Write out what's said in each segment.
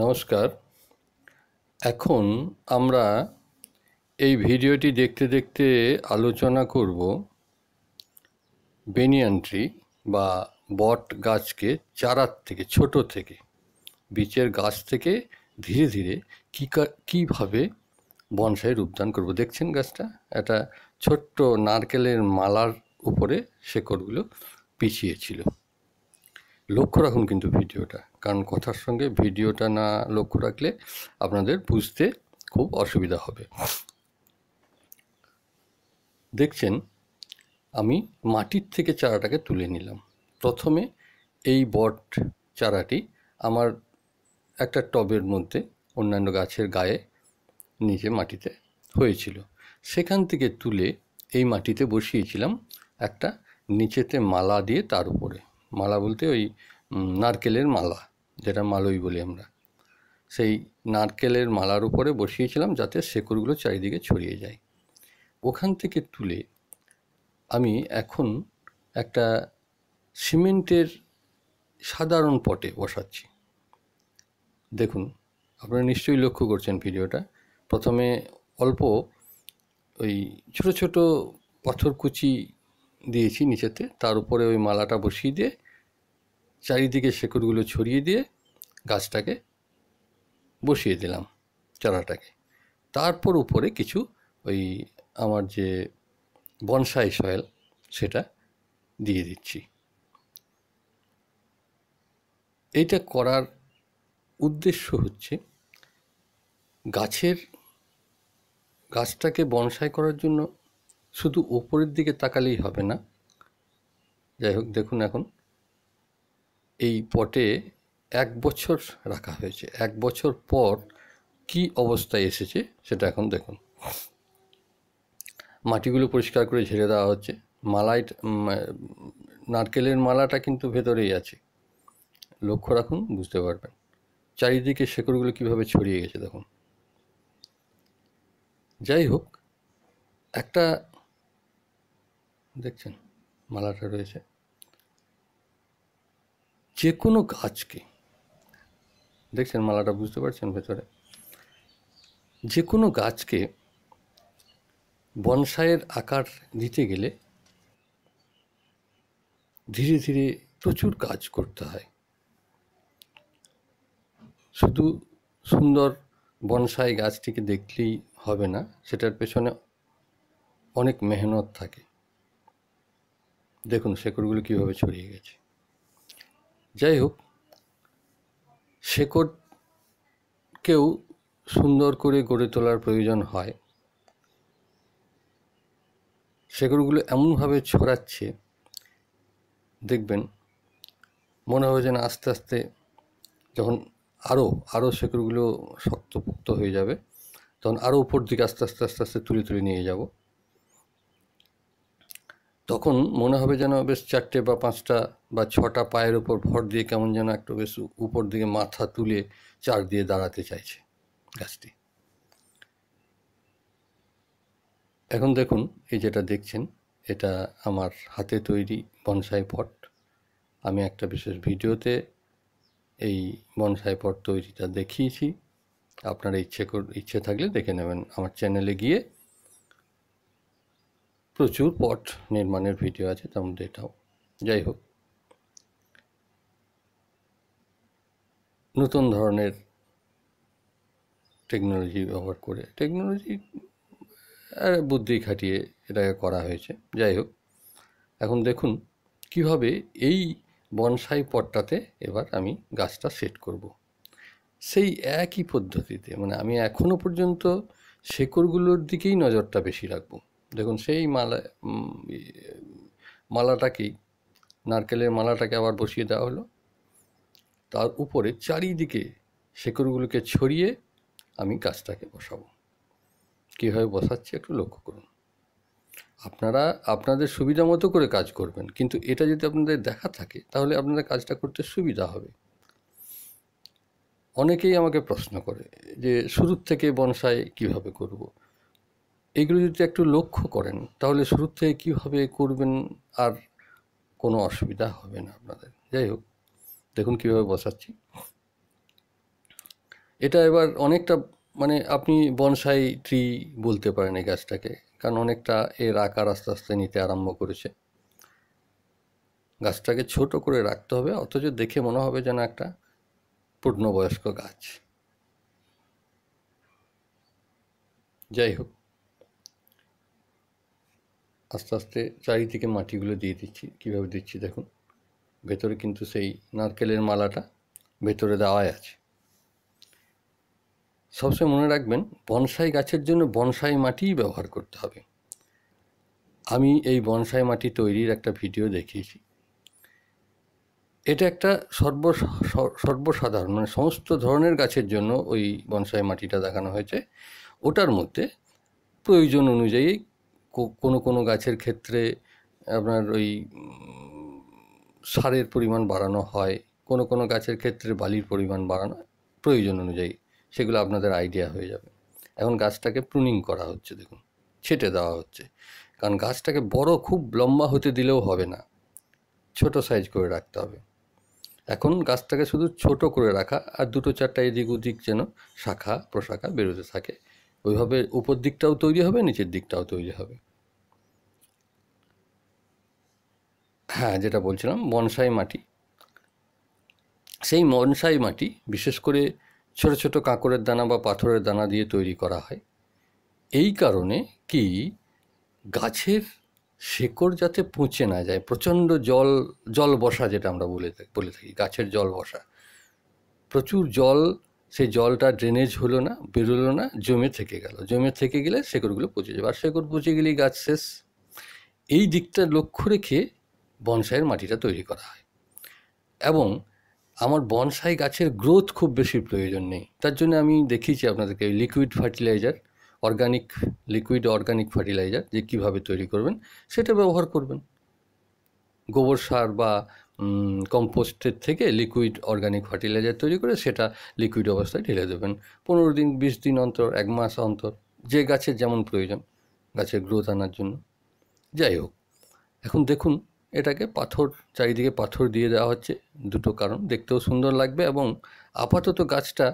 নমস্কার এখন আমরা এই ভিডিওটি দেখতে দেখতে আলোচনা করব বেনিয়ান ট্রি বা বট গাছকে চারার থেকে ছোট থেকে বীচের গাছ থেকে ধীরে ধীরে কী কীভাবে বনসাই রূপদান করব দেখছেন গাছটা একটা ছোট্ট নারকেলের মালার উপরে শেকড়গুলো পিছিয়েছিল লক্ষ্য রাখুন কিন্তু ভিডিওটা কারণ কথার সঙ্গে ভিডিওটা না লক্ষ্য রাখলে আপনাদের বুঝতে খুব অসুবিধা হবে দেখছেন আমি মাটির থেকে চারাটাকে তুলে নিলাম প্রথমে এই বট চারাটি আমার একটা টবের মধ্যে অন্যান্য গাছের গায়ে নিচে মাটিতে হয়েছিল সেখান থেকে তুলে এই মাটিতে বসিয়েছিলাম একটা নিচেতে মালা দিয়ে তার উপরে মালা বলতে ওই নারকেলের মালা যেটা মালই বলি আমরা সেই নারকেলের মালার উপরে বসিয়েছিলাম যাতে শেকড়গুলো চারিদিকে ছড়িয়ে যায় ওখান থেকে তুলে আমি এখন একটা সিমেন্টের সাধারণ পটে বসাচ্ছি দেখুন আপনারা নিশ্চয়ই লক্ষ্য করছেন ভিডিওটা প্রথমে অল্প ওই ছোট ছোট কুচি দিয়েছি নিচেতে তার উপরে ওই মালাটা বসিয়ে দিয়ে চারিদিকে শেকড়গুলো ছড়িয়ে দিয়ে গাছটাকে বসিয়ে দিলাম চারাটাকে তারপর উপরে কিছু ওই আমার যে বনসাই সয়েল সেটা দিয়ে দিচ্ছি এটা করার উদ্দেশ্য হচ্ছে গাছের গাছটাকে বনসাই করার জন্য শুধু ওপরের দিকে তাকালেই হবে না যাই হোক দেখুন এখন এই পটে এক বছর রাখা হয়েছে এক বছর পর কি অবস্থায় এসেছে সেটা এখন দেখুন মাটিগুলো পরিষ্কার করে ঝেড়ে দেওয়া হচ্ছে মালাই নারকেলের মালাটা কিন্তু ভেতরেই আছে লক্ষ্য রাখুন বুঝতে পারবেন চারিদিকে শেকড়গুলো কিভাবে ছড়িয়ে গেছে দেখুন যাই হোক একটা দেখছেন মালাটা রয়েছে যে কোনো গাছকে দেখছেন মালাটা বুঝতে পারছেন ভেতরে যে কোনো গাছকে বনসাইয়ের আকার দিতে গেলে ধীরে ধীরে প্রচুর কাজ করতে হয় শুধু সুন্দর বনসাই গাছটিকে দেখলেই হবে না সেটার পেছনে অনেক মেহনত থাকে দেখুন শেকড়গুলো কীভাবে ছড়িয়ে গেছে যাই হোক শেকড়কেও সুন্দর করে গড়ে তোলার প্রয়োজন হয় শেকড়গুলো এমনভাবে ছড়াচ্ছে দেখবেন মনে হবে যেন আস্তে আস্তে যখন আরও আরও শেকড়গুলো শক্তপোক্ত হয়ে যাবে তখন আরও উপর দিকে আস্তে আস্তে আস্তে আস্তে তুলে তুলে নিয়ে যাব তখন মনে হবে যেন বেশ চারটে বা পাঁচটা বা ছটা পায়ের ওপর ভর দিয়ে কেমন যেন একটু বেশ উপর দিকে মাথা তুলে চার দিয়ে দাঁড়াতে চাইছে গাছটি এখন দেখুন এই যেটা দেখছেন এটা আমার হাতে তৈরি বনসাই পট আমি একটা বিশেষ ভিডিওতে এই বনসাই পট তৈরিটা দেখিয়েছি আপনারা ইচ্ছে ইচ্ছে থাকলে দেখে নেবেন আমার চ্যানেলে গিয়ে প্রচুর পট নির্মাণের ভিডিও আছে তার মধ্যে এটাও যাই হোক নতুন ধরনের টেকনোলজি ব্যবহার করে টেকনোলজি বুদ্ধি খাটিয়ে এটাকে করা হয়েছে যাই হোক এখন দেখুন কিভাবে এই বনসাই পটটাতে এবার আমি গাছটা সেট করব। সেই একই পদ্ধতিতে মানে আমি এখনও পর্যন্ত শেকড়গুলোর দিকেই নজরটা বেশি রাখবো দেখুন সেই মালা মালাটাকেই নারকেলের মালাটাকে আবার বসিয়ে দেওয়া হলো তার উপরে চারিদিকে শেকড়গুলোকে ছড়িয়ে আমি গাছটাকে বসাবো কীভাবে বসাচ্ছি একটু লক্ষ্য করুন আপনারা আপনাদের সুবিধা মতো করে কাজ করবেন কিন্তু এটা যদি আপনাদের দেখা থাকে তাহলে আপনাদের কাজটা করতে সুবিধা হবে অনেকেই আমাকে প্রশ্ন করে যে শুরুর থেকে বনসাই কিভাবে করব। এগুলো যদি একটু লক্ষ্য করেন তাহলে শুরু থেকে কীভাবে করবেন আর কোনো অসুবিধা হবে না আপনাদের যাই হোক দেখুন কীভাবে বসাচ্ছি এটা এবার অনেকটা মানে আপনি বনসাই ট্রি বলতে পারেন এই গাছটাকে কারণ অনেকটা এর আকার আস্তে আস্তে নিতে আরম্ভ করেছে গাছটাকে ছোট করে রাখতে হবে অথচ দেখে মনে হবে যেন একটা পূর্ণবয়স্ক গাছ যাই হোক আস্তে আস্তে চারিদিকে মাটিগুলো দিয়ে দিচ্ছি কীভাবে দিচ্ছি দেখুন ভেতরে কিন্তু সেই নারকেলের মালাটা ভেতরে দেওয়াই আছে সবসময় মনে রাখবেন বনসাই গাছের জন্য বনসাই মাটিই ব্যবহার করতে হবে আমি এই বনসাই মাটি তৈরির একটা ভিডিও দেখিয়েছি এটা একটা সর্ব সর্বসাধারণ মানে সমস্ত ধরনের গাছের জন্য ওই বনসাই মাটিটা দেখানো হয়েছে ওটার মধ্যে প্রয়োজন অনুযায়ী কোনো কোনো গাছের ক্ষেত্রে আপনার ওই সারের পরিমাণ বাড়ানো হয় কোনো কোনো গাছের ক্ষেত্রে বালির পরিমাণ বাড়ানো প্রয়োজন অনুযায়ী সেগুলো আপনাদের আইডিয়া হয়ে যাবে এখন গাছটাকে প্রুনিং করা হচ্ছে দেখুন ছেটে দেওয়া হচ্ছে কারণ গাছটাকে বড় খুব লম্বা হতে দিলেও হবে না ছোট সাইজ করে রাখতে হবে এখন গাছটাকে শুধু ছোট করে রাখা আর দুটো চারটা এদিক ওদিক যেন শাখা প্রশাখা বেরোতে থাকে ওইভাবে উপর দিকটাও তৈরি হবে নিচের দিকটাও তৈরি হবে হ্যাঁ যেটা বলছিলাম বনসাই মাটি সেই বনসাই মাটি বিশেষ করে ছোট ছোট কাঁকড়ের দানা বা পাথরের দানা দিয়ে তৈরি করা হয় এই কারণে কি গাছের শেকড় যাতে পচে না যায় প্রচণ্ড জল জল বসা যেটা আমরা বলে বলে থাকি গাছের জল বসা প্রচুর জল সেই জলটা ড্রেনেজ হলো না বেরোলো না জমে থেকে গেল জমে থেকে গেলে শেকড়গুলো পচে যাবে আর শেকড় পচে গেলেই গাছ শেষ এই দিকটা লক্ষ্য রেখে বনসাইয়ের মাটিটা তৈরি করা হয় এবং আমার বনসাই গাছের গ্রোথ খুব বেশি প্রয়োজন নেই তার জন্য আমি দেখিয়েছি আপনাদেরকে liquid fertiliser organic liquid organic fertiliser যে কিভাবে তৈরি করবেন সেটা ব্যবহার করবেন গোবর সার বা কম্পোস্টের থেকে লিকুইড অর্গানিক ফার্টিলাইজার তৈরি করে সেটা লিকুইড অবস্থায় ঢেলে দেবেন পনেরো দিন বিশ দিন অন্তর এক মাস অন্তর যে গাছের যেমন প্রয়োজন গাছের গ্রোথ আনার জন্য যাই হোক এখন দেখুন এটাকে পাথর চারিদিকে পাথর দিয়ে দেওয়া হচ্ছে দুটো কারণ দেখতেও সুন্দর লাগবে এবং আপাতত গাছটা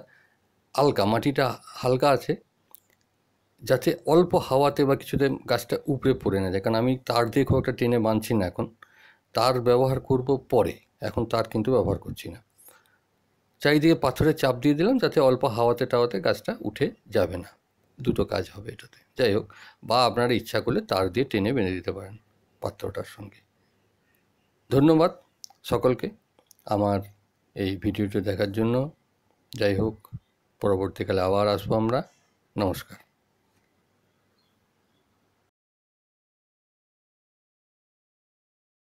হালকা মাটিটা হালকা আছে যাতে অল্প হাওয়াতে বা কিছুতে গাছটা উপরে পড়ে না যায় কারণ আমি তার দিয়ে খুব একটা টেনে বাঁধছি না এখন তার ব্যবহার করব পরে এখন তার কিন্তু ব্যবহার করছি না চারিদিকে পাথরে চাপ দিয়ে দিলাম যাতে অল্প হাওয়াতে টাওয়াতে গাছটা উঠে যাবে না দুটো কাজ হবে এটাতে যাই হোক বা আপনারা ইচ্ছা করলে তার দিয়ে টেনে বেঁধে দিতে পারেন পাত্রটার সঙ্গে ধন্যবাদ সকলকে আমার এই ভিডিওটি দেখার জন্য যাই হোক পরবর্তীকালে আবার আসবো আমরা নমস্কার